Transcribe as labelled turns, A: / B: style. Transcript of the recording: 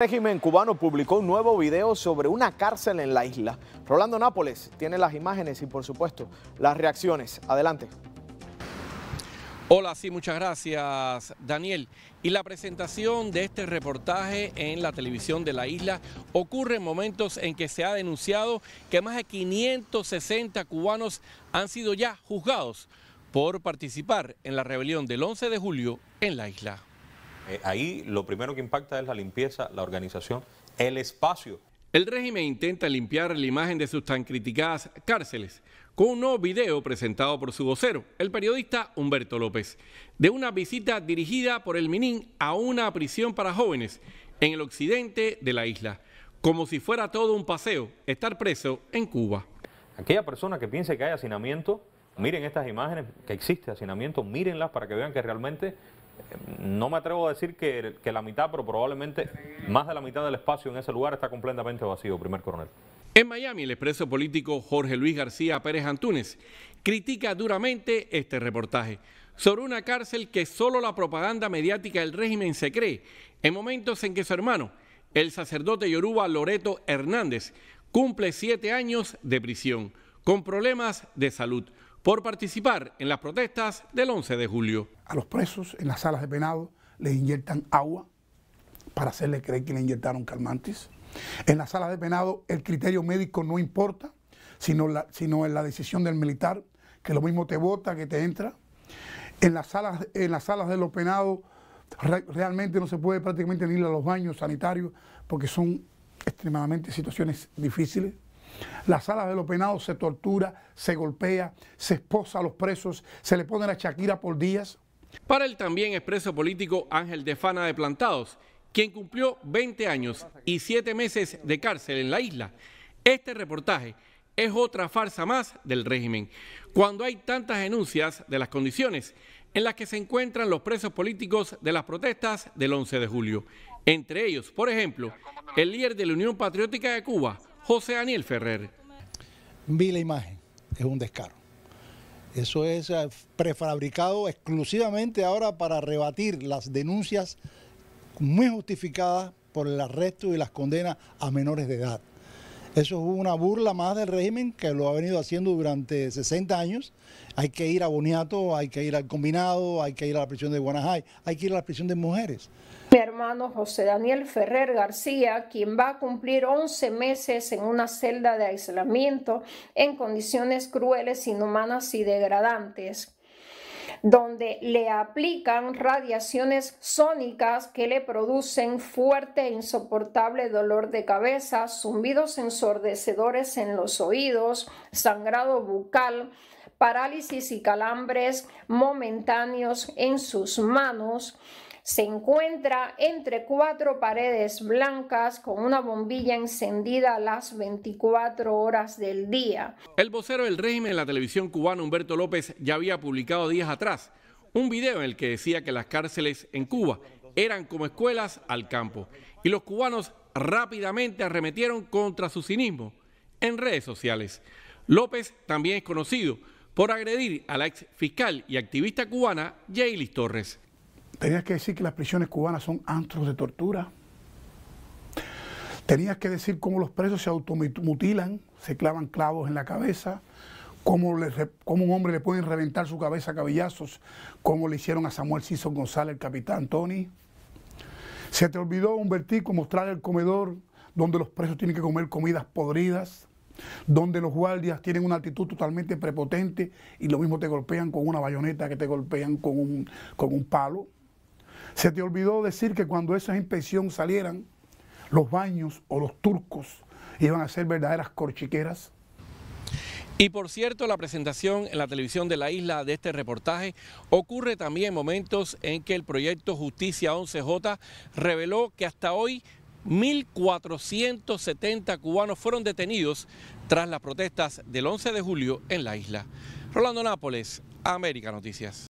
A: El régimen cubano publicó un nuevo video sobre una cárcel en la isla. Rolando Nápoles tiene las imágenes y por supuesto las reacciones. Adelante. Hola, sí, muchas gracias Daniel. Y la presentación de este reportaje en la televisión de la isla ocurre en momentos en que se ha denunciado que más de 560 cubanos han sido ya juzgados por participar en la rebelión del 11 de julio en la isla. Eh, ahí lo primero que impacta es la limpieza, la organización, el espacio. El régimen intenta limpiar la imagen de sus tan criticadas cárceles con un nuevo video presentado por su vocero, el periodista Humberto López, de una visita dirigida por el Minin a una prisión para jóvenes en el occidente de la isla, como si fuera todo un paseo estar preso en Cuba. Aquella persona que piense que hay hacinamiento, miren estas imágenes, que existe hacinamiento, mírenlas para que vean que realmente no me atrevo a decir que, la mitad, pero probablemente más de la mitad del espacio en ese lugar está completamente vacío, primer coronel. En Miami, el expreso político Jorge Luis García Pérez Antúnez critica duramente este reportaje sobre una cárcel que solo la propaganda mediática del régimen se cree, en momentos en que su hermano, el sacerdote yoruba Loreto Hernández, cumple siete años de prisión, con problemas de salud por participar en las protestas del 11 de julio.
B: A los presos en las salas de penado les inyectan agua para hacerle creer que le inyectaron calmantes. En las salas de penado el criterio médico no importa, sino, la, sino en la decisión del militar, que lo mismo te vota que te entra. En las salas, en las salas de los penados realmente no se puede prácticamente ni ir a los baños sanitarios porque son extremadamente situaciones difíciles. Las sala de los penados se tortura, se golpea, se esposa a los presos, se le pone la chaquira por días.
A: Para el también expreso político Ángel Defana de Plantados, quien cumplió 20 años y 7 meses de cárcel en la isla, este reportaje es otra farsa más del régimen, cuando hay tantas denuncias de las condiciones en las que se encuentran los presos políticos de las protestas del 11 de julio. Entre ellos, por ejemplo, el líder de la Unión Patriótica de Cuba, José Daniel Ferrer. Vi
B: la imagen, es un descaro. Eso es eh, prefabricado exclusivamente ahora para rebatir las denuncias muy justificadas por el arresto y las condenas a menores de edad. Eso es una burla más del régimen que lo ha venido haciendo durante 60 años. Hay que ir a Boniato, hay que ir al combinado, hay que ir a la prisión de Guanajay, hay que ir a la prisión de mujeres.
C: Mi hermano José Daniel Ferrer García, quien va a cumplir 11 meses en una celda de aislamiento en condiciones crueles, inhumanas y degradantes donde le aplican radiaciones sónicas que le producen fuerte e insoportable dolor de cabeza, zumbidos ensordecedores en los oídos, sangrado bucal, parálisis y calambres momentáneos en sus manos se encuentra entre cuatro paredes blancas con una bombilla encendida a las 24 horas del día.
A: El vocero del régimen en la televisión cubana Humberto López ya había publicado días atrás un video en el que decía que las cárceles en Cuba eran como escuelas al campo y los cubanos rápidamente arremetieron contra su cinismo en redes sociales. López también es conocido por agredir a la ex fiscal y activista cubana Jaylis Torres.
B: Tenías que decir que las prisiones cubanas son antros de tortura. Tenías que decir cómo los presos se automutilan, se clavan clavos en la cabeza, cómo, le, un hombre le pueden reventar su cabeza a cabellazos, cómo le hicieron a Samuel Sison González, el capitán Tony. Se te olvidó, un vertico mostrar el comedor donde los presos tienen que comer comidas podridas, donde los guardias tienen una actitud totalmente prepotente y lo mismo te golpean con una bayoneta que te golpean con un, con un palo. Se te olvidó decir que cuando esas inspección salieran, los baños o los turcos iban a ser verdaderas corchiqueras.
A: Y por cierto, la presentación en la televisión de la isla de este reportaje ocurre también en momentos en que el proyecto Justicia 11J reveló que hasta hoy 1.470 cubanos fueron detenidos tras las protestas del 11 de julio en la isla. Rolando Nápoles, América Noticias.